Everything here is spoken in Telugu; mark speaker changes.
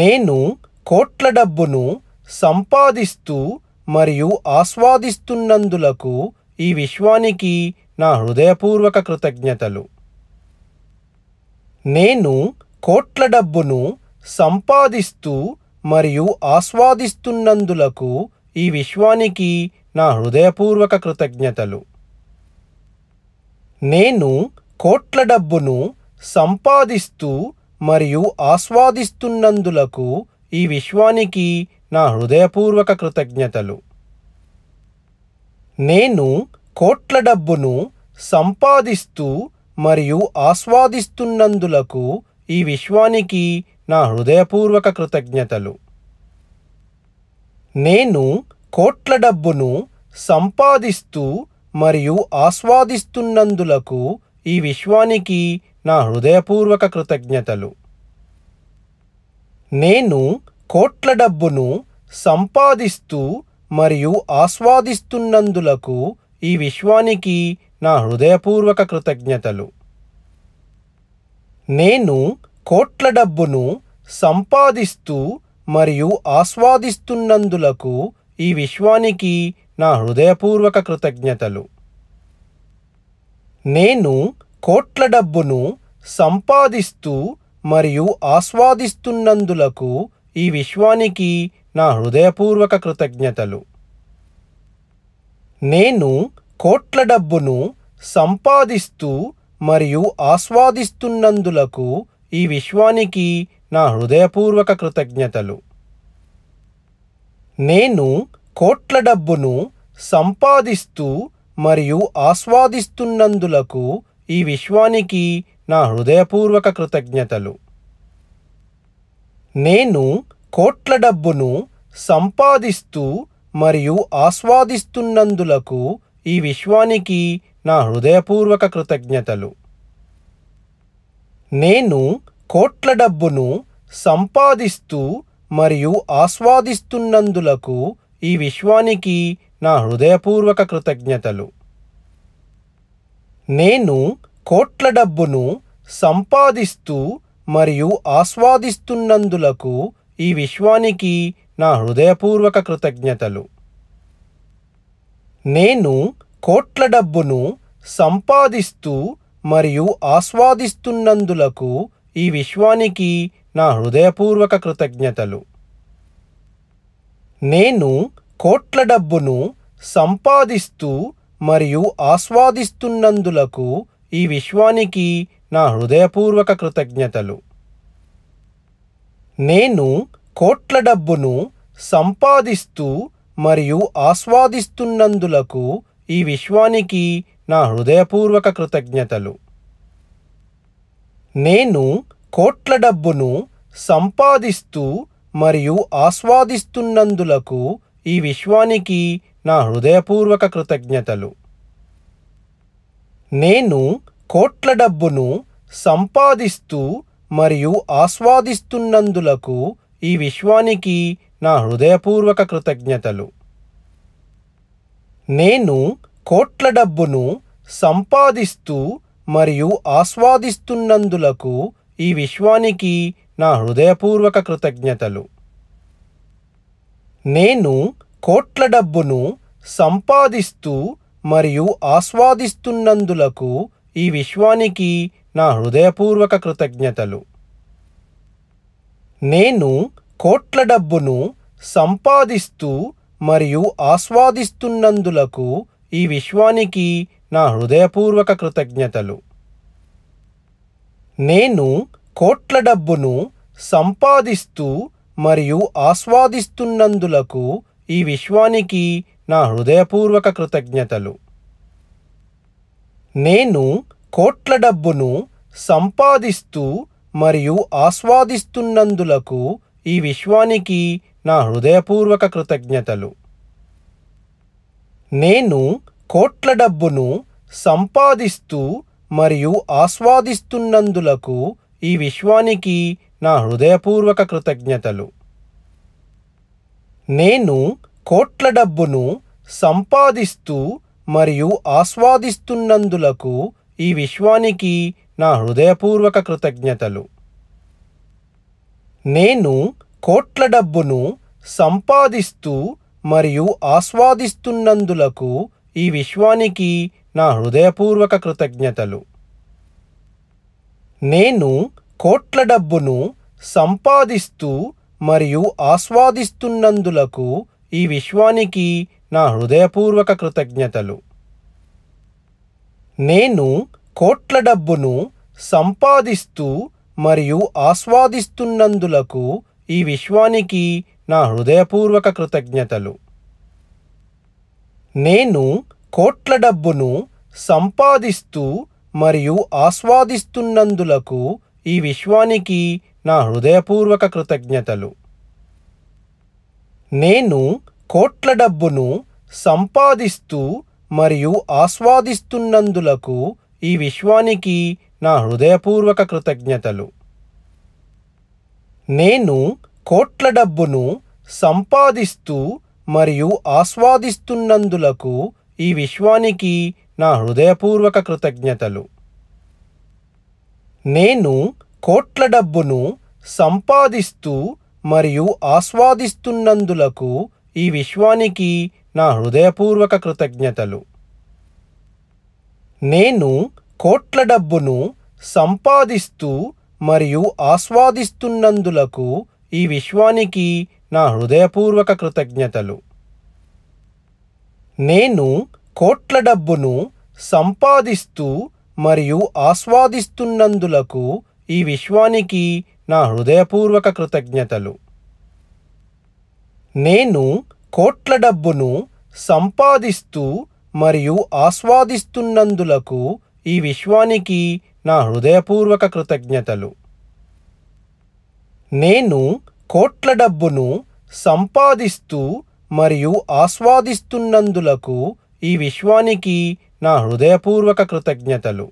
Speaker 1: నేను కోట్ల డబ్బును సంపాదిస్తూ మరియు ఆస్వాదిస్తున్నందులకు ఈ విశ్వానికి నా హృదయపూర్వక కృతజ్ఞతలు నేను కోట్ల డబ్బును సంపాదిస్తూ మరియు ఆస్వాదిస్తున్నందులకు ఈ విశ్వానికి నా హృదయపూర్వక కృతజ్ఞతలు నేను కోట్ల డబ్బును సంపాదిస్తూ మరియు ఆస్వాదిస్తున్నందులకు ఈ విశ్వానికి నా హృదయపూర్వక కృతజ్ఞతలు నేను కోట్ల డబ్బును సంపాదిస్తూ మరియు ఆస్వాదిస్తున్నందులకు ఈ విశ్వానికి నా హృదయపూర్వక కృతజ్ఞతలు నేను కోట్ల డబ్బును సంపాదిస్తూ మరియు ఆస్వాదిస్తున్నందులకు ఈ విశ్వానికి నా హృదయపూర్వక కృతజ్ఞతలు నేను కోట్ల డబ్బును సంపాదిస్తూ మరియు ఆస్వాదిస్తున్నందులకు ఈ విశ్వానికి నా హృదయపూర్వక కృతజ్ఞతలు నేను కోట్ల డబ్బును సంపాదిస్తూ మరియు ఆస్వాదిస్తున్నందులకు ఈ విశ్వానికి నా హృదయపూర్వక కృతజ్ఞతలు నేను కోట్ల డబ్బును సంపాదిస్తూ మరియు ఆస్వాదిస్తున్నందులకు ఈ విశ్వానికి నా హృదయపూర్వక కృతజ్ఞతలు నేను కోట్ల డబ్బును సంపాదిస్తూ మరియు ఆస్వాదిస్తున్నందులకు ఈ విశ్వానికి నా హృదయపూర్వక కృతజ్ఞతలు నేను కోట్ల డబ్బును సంపాదిస్తూ మరియు ఆస్వాదిస్తున్నందులకు ఈ విశ్వానికి నా హృదయపూర్వక కృతజ్ఞతలు నేను కోట్ల డబ్బును సంపాదిస్తూ మరియు ఆస్వాదిస్తున్నందులకు ఈ విశ్వానికి నా హృదయపూర్వక కృతజ్ఞతలు నేను కోట్ల డబ్బును సంపాదిస్తూ మరియు ఆస్వాదిస్తున్నందులకు ఈ విశ్వానికి నా హృదయపూర్వక కృతజ్ఞతలు నేను కోట్ల డబ్బును సంపాదిస్తూ మరియు ఆస్వాదిస్తున్నందులకు ఈ విశ్వానికి నా హృదయపూర్వక కృతజ్ఞతలు నేను కోట్ల డబ్బును సంపాదిస్తూ మరియు ఆస్వాదిస్తున్నందులకు ఈ విశ్వానికి నా హృదయపూర్వక కృతజ్ఞతలు నేను కోట్ల డబ్బును సంపాదిస్తూ మరియు ఆస్వాదిస్తున్నందులకు ఈ విశ్వానికి నా హృదయపూర్వక కృతజ్ఞతలు నేను కోట్ల డబ్బును సంపాదిస్తూ మరియు ఆస్వాదిస్తున్నందులకు ఈ విశ్వానికి నా హృదయపూర్వక కృతజ్ఞతలు నేను కోట్ల డబ్బును సంపాదిస్తూ మరియు ఆస్వాదిస్తున్నందులకు ఈ విశ్వానికి నా హృదయపూర్వక కృతజ్ఞతలు నేను కోట్ల డబ్బును సంపాదిస్తూ మరియు ఆస్వాదిస్తున్నందులకు ఈ విశ్వానికి నా హృదయపూర్వక కృతజ్ఞతలు నేను కోట్ల డబ్బును సంపాదిస్తూ మరియు ఆస్వాదిస్తున్నందులకు ఈ విశ్వానికి నా హృదయపూర్వక కృతజ్ఞతలు నేను కోట్ల డబ్బును సంపాదిస్తూ మరియు ఆస్వాదిస్తున్నందులకు ఈ విశ్వానికి నా హృదయపూర్వక కృతజ్ఞతలు నేను కోట్ల డబ్బును సంపాదిస్తూ మరియు ఆస్వాదిస్తున్నందులకు ఈ విశ్వానికి నా హృదయపూర్వక కృతజ్ఞతలు నేను కోట్ల డబ్బును సంపాదిస్తూ మరియు ఆస్వాదిస్తున్నందులకు ఈ విశ్వానికి నా హృదయపూర్వక కృతజ్ఞతలు నేను కోట్ల డబ్బును సంపాదిస్తూ మరియు ఆస్వాదిస్తున్నందులకు ఈ విశ్వానికి నా హృదయపూర్వక కృతజ్ఞతలు నేను కోట్ల డబ్బును సంపాదిస్తూ మరియు ఆస్వాదిస్తున్నందులకు ఈ విశ్వానికి నా హృదయపూర్వక కృతజ్ఞతలు నేను కోట్ల డబ్బును సంపాదిస్తూ మరియు ఆస్వాదిస్తున్నందులకు ఈ విశ్వానికి నా హృదయపూర్వక కృతజ్ఞతలు నేను కోట్ల డబ్బును సంపాదిస్తూ మరియు ఆస్వాదిస్తున్నందులకు ఈ విశ్వానికి నా హృదయపూర్వక కృతజ్ఞతలు నేను కోట్ల డబ్బును సంపాదిస్తూ మరియు ఆస్వాదిస్తున్నందులకు ఈ విశ్వానికి నా హృదయపూర్వక కృతజ్ఞతలు నేను కోట్ల డబ్బును సంపాదిస్తూ మరియు ఆస్వాదిస్తున్నందులకు ఈ విశ్వానికి నా హృదయపూర్వక కృతజ్ఞతలు నేను కోట్ల డబ్బును సంపాదిస్తూ మరియు ఆస్వాదిస్తున్నందులకు ఈ విశ్వానికి నా హృదయపూర్వక కృతజ్ఞతలు నేను కోట్ల డబ్బును సంపాదిస్తూ మరియు ఆస్వాదిస్తున్నందులకు ఈ విశ్వానికి నా హృదయపూర్వక కృతజ్ఞతలు నేను కోట్ల డబ్బును సంపాదిస్తూ మరియు ఆస్వాదిస్తున్నందులకు ఈ విశ్వానికి నా హృదయపూర్వక కృతజ్ఞతలు నేను కోట్ల డబ్బును సంపాదిస్తూ మరియు ఆస్వాదిస్తున్నందులకు ఈ విశ్వానికి నా హృదయపూర్వక కృతజ్ఞతలు నేను కోట్ల డబ్బును సంపాదిస్తూ మరియు ఆస్వాదిస్తున్నందులకు ఈ విశ్వానికి నా హృదయపూర్వక కృతజ్ఞతలు నేను కోట్ల డబ్బును సంపాదిస్తూ మరియు ఆస్వాదిస్తున్నందులకు ఈ విశ్వానికి నా హృదయపూర్వక కృతజ్ఞతలు నేను కోట్ల డబ్బును సంపాదిస్తూ మరియు ఆస్వాదిస్తున్నందులకు ఈ విశ్వానికి నా హృదయపూర్వక కృతజ్ఞతలు నేను కోట్ల డబ్బును సంపాదిస్తూ మరియు ఆస్వాదిస్తున్నందులకు ఈ విశ్వానికి నా హృదయపూర్వక కృతజ్ఞతలు